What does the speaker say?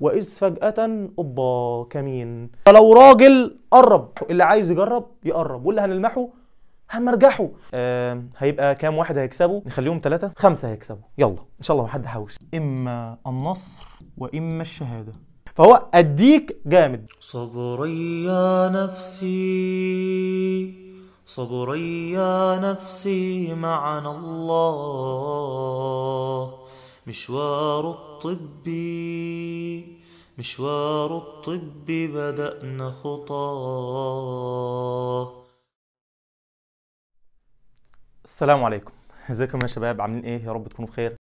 وإذ فجأة أوبا كمين فلو راجل قرب اللي عايز يجرب يقرب واللي هنلمحه هنرجحه آه هيبقى كام واحد هيكسبوا نخليهم ثلاثة خمسة هيكسبوا يلا إن شاء الله ما حد حوش إما النصر وإما الشهادة فهو أديك جامد صبري يا نفسي صبري يا نفسي معنا الله مشوار الطب مشوار الطب بدأنا خطاه السلام عليكم ازيكم يا شباب عاملين ايه يا رب تكونوا بخير